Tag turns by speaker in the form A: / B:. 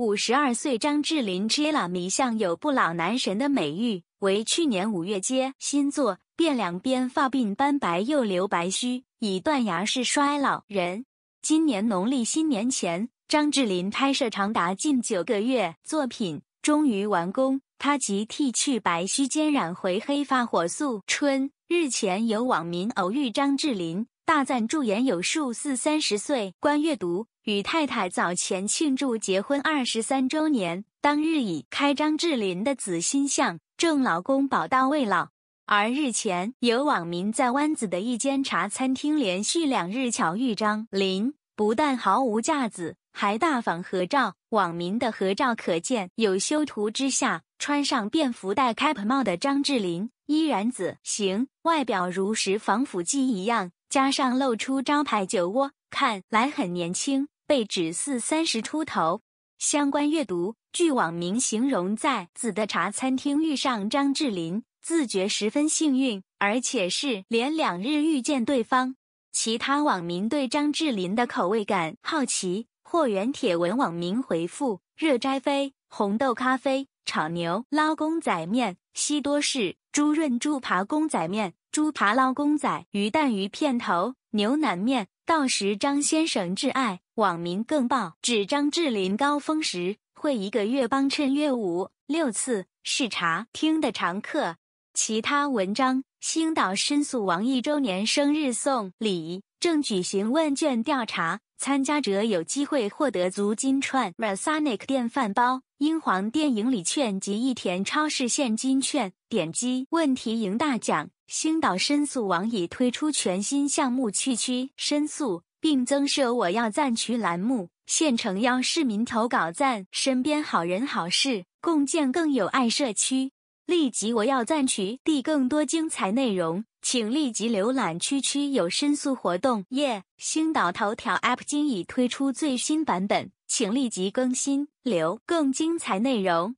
A: 五十二岁张智霖 JLA 迷相有不老男神的美誉，为去年五月接新作《变两边》，发鬓斑白又留白须，以断崖式衰老人。今年农历新年前，张智霖拍摄长达近九个月作品终于完工，他即剃去白须，兼染回黑发，火速春日前有网民偶遇张智霖，大赞驻颜有术，似三十岁。观阅读。与太太早前庆祝结婚二十三周年，当日已开张志林的紫心像祝老公宝刀未老。而日前有网民在湾子的一间茶餐厅连续两日巧遇张林，不但毫无架子，还大方合照。网民的合照可见，有修图之下，穿上便服戴 cap 帽的张志林依然子型，外表如实防腐剂一样，加上露出招牌酒窝，看来很年轻。被指似三十出头。相关阅读：据网民形容，在紫的茶餐厅遇上张智霖，自觉十分幸运，而且是连两日遇见对方。其他网民对张智霖的口味感好奇。货源帖文网民回复：热摘飞、红豆咖啡、炒牛捞公仔面、西多士、猪润猪扒公仔面、猪扒捞公仔、鱼蛋鱼片头。牛腩面，到时张先生挚爱，网民更爆指张智霖高峰时会一个月帮衬约五六次，视察听的常客。其他文章：星岛申诉王一周年生日送礼。正举行问卷调查，参加者有机会获得足金串、Marsanic 电饭煲、英皇电影礼券及益田超市现金券，点击问题赢大奖。星岛申诉网已推出全新项目“区区申诉”，并增设“我要赞区”栏目，现诚邀市民投稿赞身边好人好事，共建更有爱社区。立即我要赞取，递更多精彩内容，请立即浏览区区有申诉活动。耶！星岛头条 App 今已推出最新版本，请立即更新，留更精彩内容。